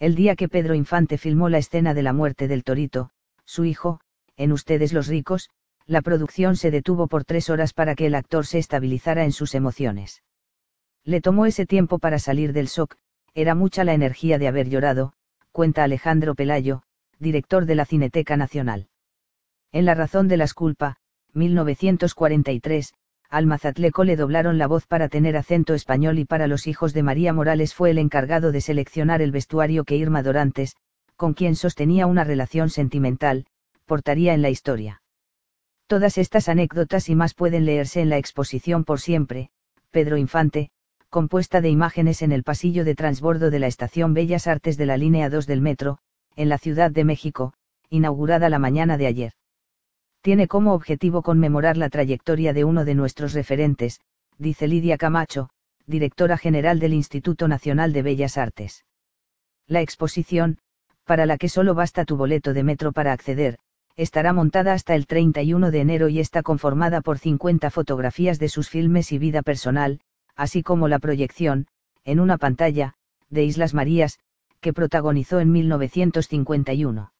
El día que Pedro Infante filmó la escena de la muerte del torito, su hijo, en Ustedes los ricos, la producción se detuvo por tres horas para que el actor se estabilizara en sus emociones. Le tomó ese tiempo para salir del shock, era mucha la energía de haber llorado, cuenta Alejandro Pelayo, director de la Cineteca Nacional. En La razón de las culpa, 1943, Almazatleco le doblaron la voz para tener acento español y para los hijos de María Morales fue el encargado de seleccionar el vestuario que Irma Dorantes, con quien sostenía una relación sentimental, portaría en la historia. Todas estas anécdotas y más pueden leerse en la exposición por siempre, Pedro Infante, compuesta de imágenes en el pasillo de transbordo de la Estación Bellas Artes de la línea 2 del metro, en la Ciudad de México, inaugurada la mañana de ayer tiene como objetivo conmemorar la trayectoria de uno de nuestros referentes, dice Lidia Camacho, directora general del Instituto Nacional de Bellas Artes. La exposición, para la que solo basta tu boleto de metro para acceder, estará montada hasta el 31 de enero y está conformada por 50 fotografías de sus filmes y vida personal, así como la proyección, en una pantalla, de Islas Marías, que protagonizó en 1951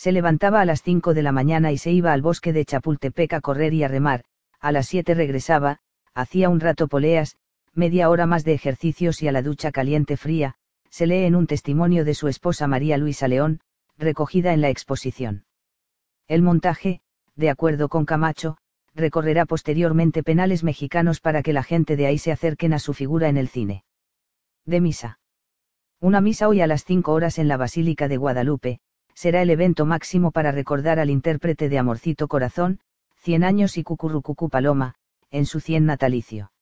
se levantaba a las 5 de la mañana y se iba al bosque de Chapultepec a correr y a remar, a las 7 regresaba, hacía un rato poleas, media hora más de ejercicios y a la ducha caliente fría, se lee en un testimonio de su esposa María Luisa León, recogida en la exposición. El montaje, de acuerdo con Camacho, recorrerá posteriormente penales mexicanos para que la gente de ahí se acerquen a su figura en el cine. De misa. Una misa hoy a las 5 horas en la Basílica de Guadalupe, será el evento máximo para recordar al intérprete de Amorcito Corazón, Cien años y Cucurrucucú Paloma, en su cien natalicio.